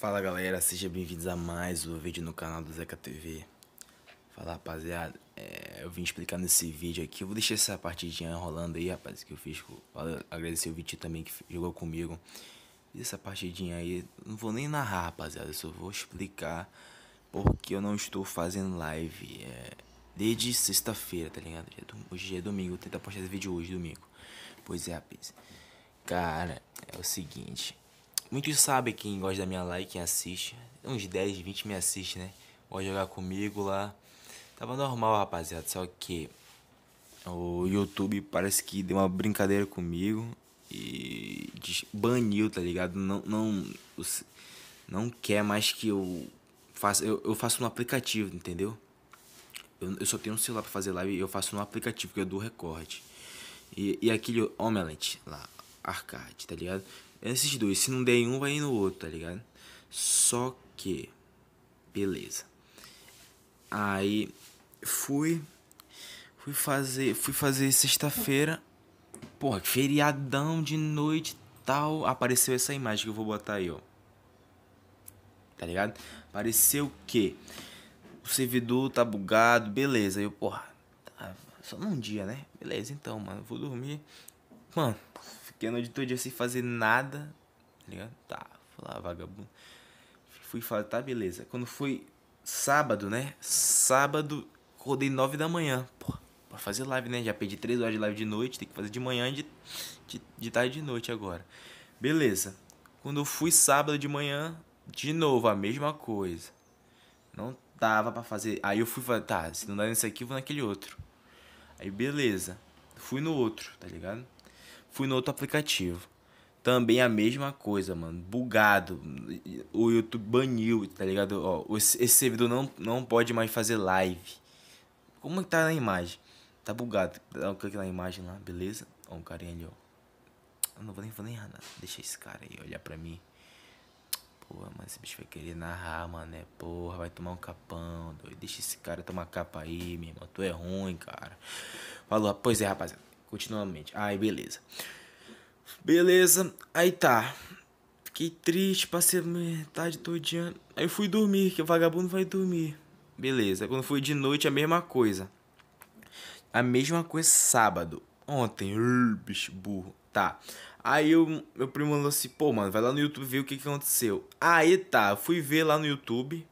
Fala galera, sejam bem-vindos a mais um vídeo no canal do Zeca TV Fala rapaziada, é, eu vim explicar nesse vídeo aqui Eu vou deixar essa partidinha rolando aí rapaz, que eu fiz Valeu, agradecer o Vitinho também que jogou comigo Fiz essa partidinha aí, não vou nem narrar rapaziada Eu só vou explicar porque eu não estou fazendo live é, Desde sexta-feira, tá ligado? É hoje é domingo, vou tentar postar esse vídeo hoje, domingo Pois é, rapaz Cara, é o seguinte Muitos sabem quem gosta da minha live, quem assiste. Uns 10, 20 me assiste, né? Pode jogar comigo lá. Tava normal, rapaziada. Só que o YouTube parece que deu uma brincadeira comigo e baniu, tá ligado? Não, não, não quer mais que eu faça. Eu, eu faço no aplicativo, entendeu? Eu, eu só tenho um celular pra fazer live e eu faço no aplicativo, que é do Record. E, e aquele Omelette lá, Arcade, tá ligado? Esses dois, se não der em um, vai no outro, tá ligado? Só que. Beleza. Aí fui. Fui fazer. Fui fazer sexta-feira. Porra, feriadão de noite tal. Apareceu essa imagem que eu vou botar aí, ó. Tá ligado? Apareceu que o servidor tá bugado, beleza. eu, porra, tá, só num dia, né? Beleza, então, mano, vou dormir. Mano, Fiquei a noite dia sem fazer nada. Tá ligado? Tá, fui lá, vagabundo. Fui falar, tá, beleza. Quando foi sábado, né? Sábado, rodei 9 da manhã. Pô, pra fazer live, né? Já perdi 3 horas de live de noite, tem que fazer de manhã de, de, de tarde de noite agora. Beleza. Quando eu fui sábado de manhã, de novo, a mesma coisa. Não dava para fazer. Aí eu fui falar, tá, se não dá nesse aqui, vou naquele outro. Aí beleza. Fui no outro, tá ligado? fui no outro aplicativo. Também a mesma coisa, mano. Bugado. O YouTube baniu, tá ligado? Ó, esse servidor não, não pode mais fazer live. Como é que tá na imagem? Tá bugado. Dá um clique na imagem lá, beleza? Ó, um carinha ali, ó. Eu não vou nem, falar nada. Deixa esse cara aí olhar pra mim. Porra, mano, esse bicho vai querer narrar, mano. É porra, vai tomar um capão, doido. Deixa esse cara tomar capa aí, meu irmão. Tu é ruim, cara. Falou, pois é, rapaziada continuamente. Aí, beleza. Beleza, aí tá. Fiquei triste, passei metade dia. Aí fui dormir, que o vagabundo vai dormir. Beleza, quando foi de noite a mesma coisa. A mesma coisa sábado. Ontem, bicho burro. Tá. Aí eu, meu primo falou assim, pô, mano, vai lá no YouTube ver o que, que aconteceu. Aí tá, fui ver lá no YouTube.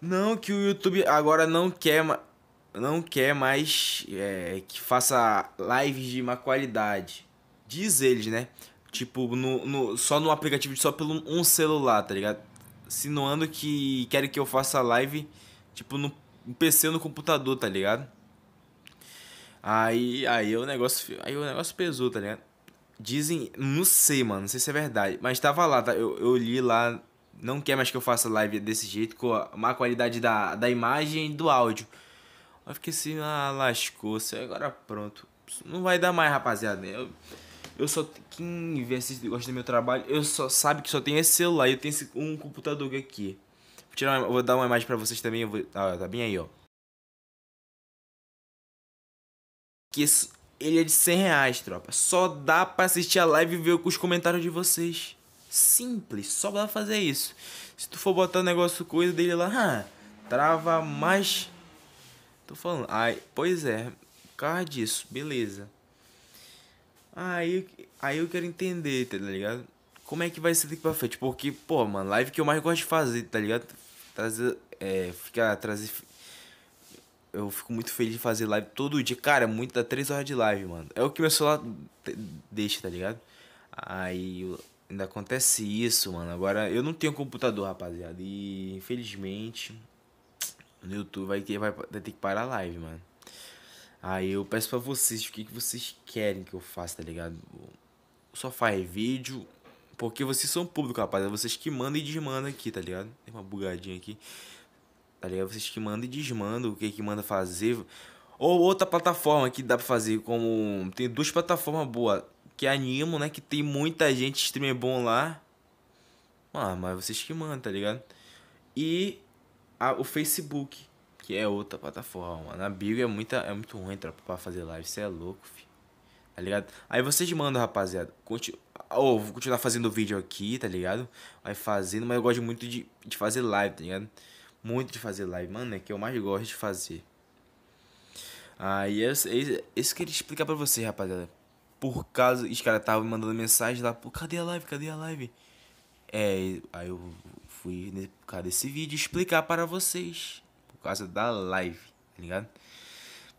Não, que o YouTube agora não quer, mais não quer mais é, que faça lives de má qualidade. Diz eles, né? Tipo, no, no, só no aplicativo, só pelo um celular, tá ligado? Sinuando que querem que eu faça live, tipo, no PC ou no computador, tá ligado? Aí, aí o negócio, aí o negócio pesou, tá ligado? Dizem, não sei, mano, não sei se é verdade, mas tava lá, tá? Eu, eu li lá, não quer mais que eu faça live desse jeito, com a má qualidade da, da imagem e do áudio fiquei assim, ah, lascou-se, agora pronto. Não vai dar mais, rapaziada. Eu, eu só. Quem vê assiste, gosta do meu trabalho, eu só sabe que só tem esse celular. Eu tenho esse, um computador aqui. Vou, tirar uma, vou dar uma imagem pra vocês também. Vou, ah, tá bem aí, ó. Que isso, ele é de 100 reais, tropa. Só dá pra assistir a live e ver os comentários de vocês. Simples, só dá pra fazer isso. Se tu for botar negócio, coisa dele lá, ah, trava mais Tô falando. Aí, pois é, por causa disso, beleza. Aí, aí eu quero entender, tá ligado? Como é que vai ser daqui pra frente? Porque, pô, mano, live que eu mais gosto de fazer, tá ligado? Trazer. É, ficar. Trazer. Eu fico muito feliz de fazer live todo dia. Cara, é muito dá 3 horas de live, mano. É o que meu celular deixa, tá ligado? Aí ainda acontece isso, mano. Agora eu não tenho computador, rapaziada. E infelizmente no YouTube vai ter, vai, vai ter que parar a live, mano. Aí eu peço pra vocês o que, que vocês querem que eu faça, tá ligado? Só faz é vídeo. Porque vocês são público, rapaz. É vocês que mandam e desmandam aqui, tá ligado? Tem uma bugadinha aqui. Tá ligado? Vocês que mandam e desmandam o que que manda fazer. Ou outra plataforma que dá pra fazer, como... Tem duas plataformas boas. Que é Animo, né? Que tem muita gente, streamer bom lá. Mano, ah, mas vocês que mandam, tá ligado? E a, o Facebook, que é outra plataforma. Na bio é, muita, é muito ruim pra fazer live. Você é louco, filho. Tá ligado? Aí vocês mandam, rapaziada. Continu... Oh, vou continuar fazendo vídeo aqui, tá ligado? vai fazendo, mas eu gosto muito de, de fazer live, tá ligado? Muito de fazer live, mano, é que eu mais gosto de fazer. Aí ah, isso que ele explicar pra você, rapaziada. Por causa. Os caras estavam mandando mensagem lá, pô, cadê a live? Cadê a live? É, aí eu fui, por causa desse vídeo, explicar para vocês. Por causa da live, tá ligado?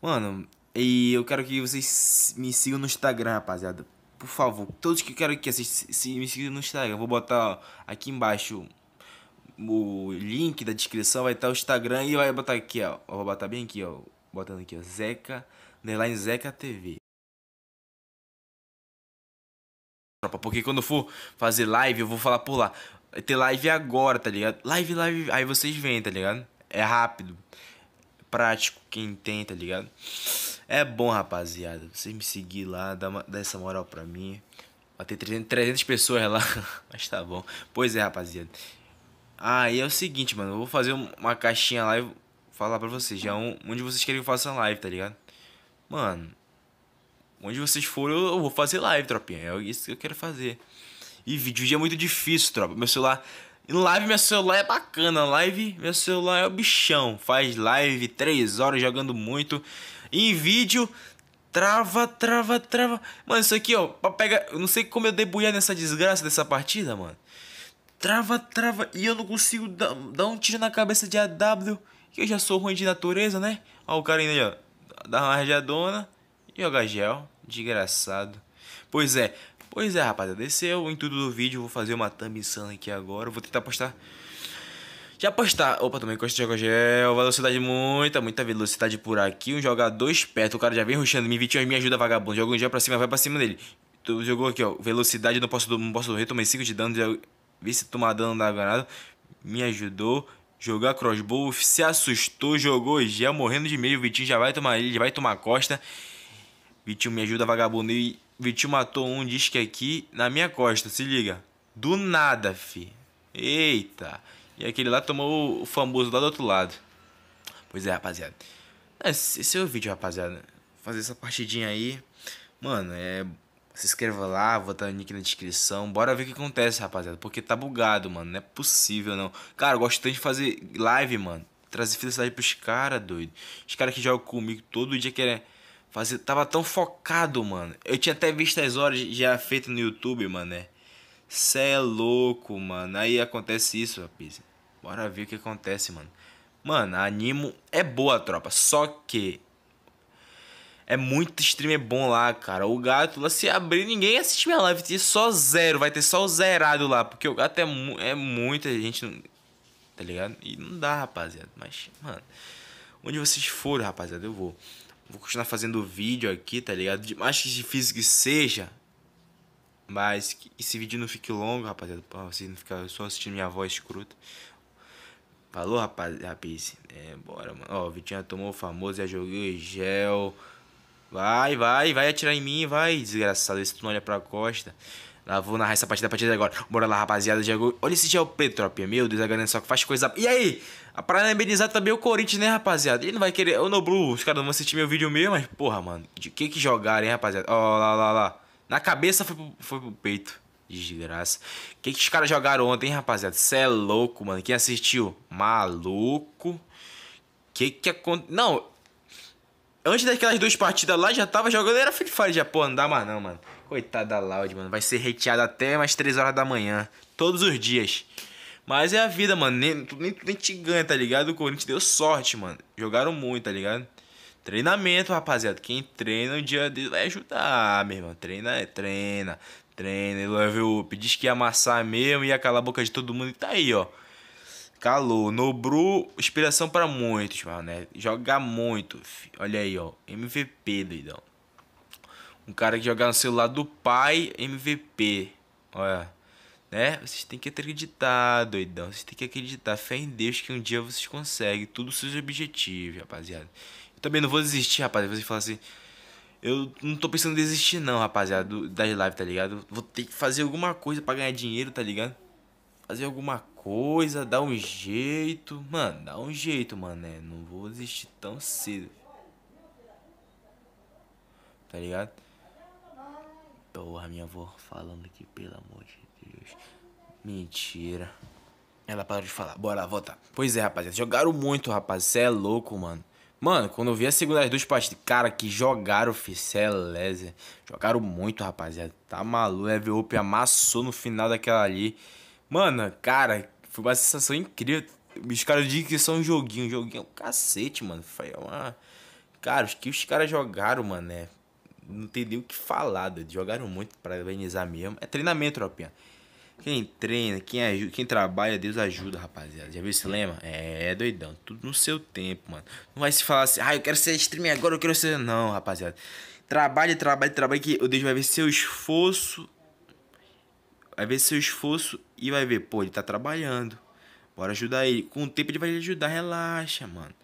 Mano, e eu quero que vocês me sigam no Instagram, rapaziada. Por favor, todos que querem que assistam, me sigam no Instagram. Eu vou botar aqui embaixo o link da descrição, vai estar o Instagram e vai botar aqui, ó. Eu vou botar bem aqui, ó. Botando aqui, ó. Zeca, underline Zeca TV. tropa, porque quando eu for fazer live, eu vou falar por lá. Ter live agora, tá ligado? Live, live, aí vocês vêm, tá ligado? É rápido, prático, quem tem, tá ligado? É bom, rapaziada, vocês me seguir lá, dá, uma, dá essa moral pra mim. Vai ter 300, 300 pessoas lá, mas tá bom. Pois é, rapaziada. Aí ah, é o seguinte, mano, eu vou fazer uma caixinha lá e falar pra vocês, já um, onde vocês querem que eu faça live, tá ligado? Mano, Onde vocês forem, eu vou fazer live, tropinha. É isso que eu quero fazer. E vídeo é muito difícil, tropa. Meu celular. Em live, meu celular é bacana. Live, meu celular é o bichão. Faz live três horas jogando muito. E em vídeo, trava, trava, trava. Mano, isso aqui, ó, pra pegar. Eu não sei como eu debulhar nessa desgraça dessa partida, mano. Trava, trava. E eu não consigo dar, dar um tiro na cabeça de AW. Que eu já sou ruim de natureza, né? Ó, o cara ainda, ó. Dá uma rajadona. Yoga Gel, desgraçado. Pois é, pois é, rapaziada. Desceu em o do vídeo. Vou fazer uma thumb insana aqui agora. Vou tentar postar. Já postar. Opa, também gosto de Yoga Gel. Velocidade muita, muita velocidade por aqui. Um jogador esperto. O cara já vem ruxando. Me Vitinho me ajuda, vagabundo. Joga um gel pra cima, vai pra cima dele. Tu jogou aqui, ó. Velocidade, não posso, não posso morrer. Tomei 5 de dano. Já vi se tomar dano da granada. Me ajudou jogar crossbow, se assustou, jogou gel morrendo de meio, o Vitinho já vai tomar ele, já vai tomar costa. Vitinho me ajuda, vagabundo. E Vitinho matou um disque é aqui na minha costa, se liga. Do nada, fi. Eita. E aquele lá tomou o famoso lá do outro lado. Pois é, rapaziada. Esse é o vídeo, rapaziada. Fazer essa partidinha aí. Mano, é... Se inscreva lá, vou botar o link na descrição. Bora ver o que acontece, rapaziada. Porque tá bugado, mano. Não é possível, não. Cara, eu gosto tanto de fazer live, mano. Trazer felicidade pros caras, doido. Os caras que jogam comigo todo dia querem... É tava tão focado, mano. Eu tinha até visto as horas já feitas no YouTube, mano. Né? Cê é louco, mano. Aí acontece isso, rapaz. Bora ver o que acontece, mano. Mano, Animo é boa, tropa. Só que. É muito streamer bom lá, cara. O gato lá se abrir, ninguém assiste minha live. Tem só zero. Vai ter só o zerado lá. Porque o gato é, mu é muita gente. Não... Tá ligado? E não dá, rapaziada. Mas, mano. Onde vocês forem, rapaziada, eu vou. Vou continuar fazendo vídeo aqui, tá ligado? De mais difícil que seja. Mas que esse vídeo não fique longo, rapaziada. Pra vocês não ficar só assistindo minha voz escrota. Falou, rapaz, rapaz. É, bora, mano. Ó, o Vitinho tomou o famoso, já joguei gel. Vai, vai, vai atirar em mim, vai, desgraçado. Esse tu não olha pra costa. Lá vou narrar essa partida a partir de agora. Bora lá, rapaziada. Diego. Olha esse gel preto, tropinha. Meu Deus, a galera só que faz coisa. E aí? Parabenizar é também o Corinthians, né, rapaziada? Ele não vai querer. Ô, Blue, os caras não vão assistir meu vídeo mesmo, mas, porra, mano. De que que jogaram, hein, rapaziada? Ó, lá, lá, lá. Na cabeça foi pro, foi pro peito. Desgraça. O que, que os caras jogaram ontem, hein, rapaziada? Cê é louco, mano. Quem assistiu? Maluco. que que aconteceu? Não. Antes daquelas duas partidas lá, já tava jogando. Era Free Fire já. Pô, não dá mais não, mano. Coitada da Loud, mano. Vai ser hateada até mais 3 horas da manhã. Todos os dias. Mas é a vida, mano. Nem, nem, nem te ganha, tá ligado? O Corinthians deu sorte, mano. Jogaram muito, tá ligado? Treinamento, rapaziada. Quem treina um dia vai ajudar, meu irmão. Treina é treina. Treina, level up. Diz que ia amassar mesmo, ia calar a boca de todo mundo. E tá aí, ó. Calou. Nobru, inspiração para muitos, mano, né? Jogar muito. Filho. Olha aí, ó. MVP, doidão. Um cara que jogar no celular do pai MVP. Olha. Né? Vocês têm que acreditar, doidão. Vocês têm que acreditar. Fé em Deus que um dia vocês conseguem tudo seus objetivos, rapaziada. Eu também não vou desistir, rapaziada. você fala assim. Eu não tô pensando em desistir, não, rapaziada, do, das lives, tá ligado? Vou ter que fazer alguma coisa para ganhar dinheiro, tá ligado? Fazer alguma coisa, dar um jeito. Mano, dá um jeito, mano. Né? Não vou desistir tão cedo. Tá ligado? Porra, minha avó falando aqui, pelo amor de Deus. Mentira. Ela parou de falar. Bora, volta. Pois é, rapaziada. Jogaram muito, rapaz. Cê é louco, mano. Mano, quando eu vi a segunda das duas partidas, cara, que jogaram, fi. Cê é lese. Jogaram muito, rapaziada. Tá maluco. Level Up amassou no final daquela ali. Mano, cara, foi uma sensação incrível. Os caras dizem que são um joguinho. Um joguinho é um cacete, mano. Foi uma... Cara, os que os caras jogaram, mano, é não tem nem o que falar, doido. Jogaram muito, organizar mesmo. É treinamento, tropinha. Quem treina, quem ajuda, quem trabalha, Deus ajuda, rapaziada. Já viu esse lema? É, é, doidão. Tudo no seu tempo, mano. Não vai se falar assim, ah, eu quero ser streamer agora, eu quero ser. Não, rapaziada. Trabalhe, trabalhe, trabalhe, que Deus vai ver seu esforço. Vai ver seu esforço e vai ver, pô, ele tá trabalhando. Bora ajudar ele. Com o tempo ele vai lhe ajudar, relaxa, mano.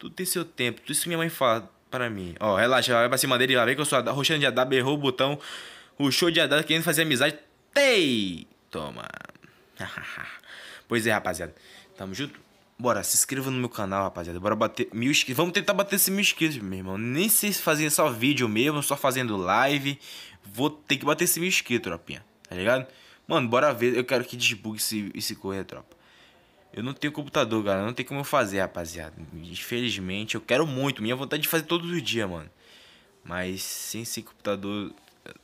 Tudo tem seu tempo. Tudo isso que minha mãe fala para mim. Ó, relaxa, vai pra cima dele, lá vem que eu sou a Roxana de AW, errou o botão. O show de AW, querendo fazer amizade. Tei! Toma. pois é, rapaziada. Tamo junto? Bora, se inscreva no meu canal, rapaziada. Bora bater mil inscritos. Vamos tentar bater esses mil inscritos, meu irmão. Nem sei se fazendo só vídeo mesmo, só fazendo live. Vou ter que bater esse mil inscritos, tropinha. Tá ligado? Mano, bora ver. Eu quero que desbugue esse, esse correr, tropa. Eu não tenho computador, galera. Não tem como eu fazer, rapaziada. Infelizmente, eu quero muito. Minha vontade é de fazer todos os dias, mano. Mas sem ser computador.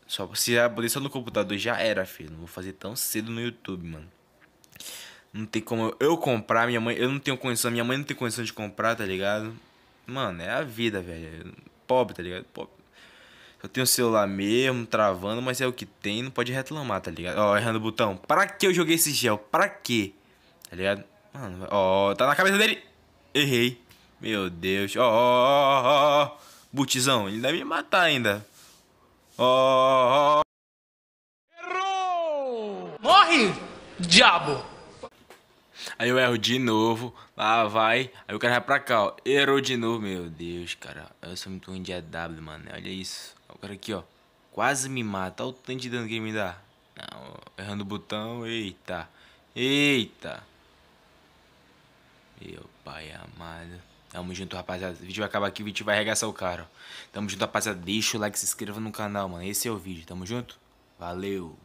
Só, se já poder só no computador, já era, filho. Não vou fazer tão cedo no YouTube, mano. Não tem como eu, eu comprar. Minha mãe. Eu não tenho condição. Minha mãe não tem condição de comprar, tá ligado? Mano, é a vida, velho. Pobre, tá ligado? Pobre. Eu tenho o celular mesmo, travando, mas é o que tem, não pode reclamar, tá ligado? Ó, errando o botão. Pra que eu joguei esse gel? Pra quê? Tá ligado? Mano, ah, ó, tá na cabeça dele. Errei. Meu Deus. Ó, ó, ó, Butizão, ele deve me matar ainda. Ó, ó, Errou! Morre, diabo! Aí eu erro de novo. Lá vai. Aí o cara vai pra cá, ó. Errou de novo. Meu Deus, cara. Eu sou muito ruim de AW, mano. Olha isso. O cara aqui, ó. Quase me mata. Olha o tanto de dano que ele me dá. Não, errando o botão. Eita. Eita. Meu pai amado. Tamo junto, rapaziada. O vídeo vai acabar aqui, o vídeo vai arregaçar o cara. Tamo junto, rapaziada. Deixa o like, se inscreva no canal, mano. Esse é o vídeo. Tamo junto? Valeu!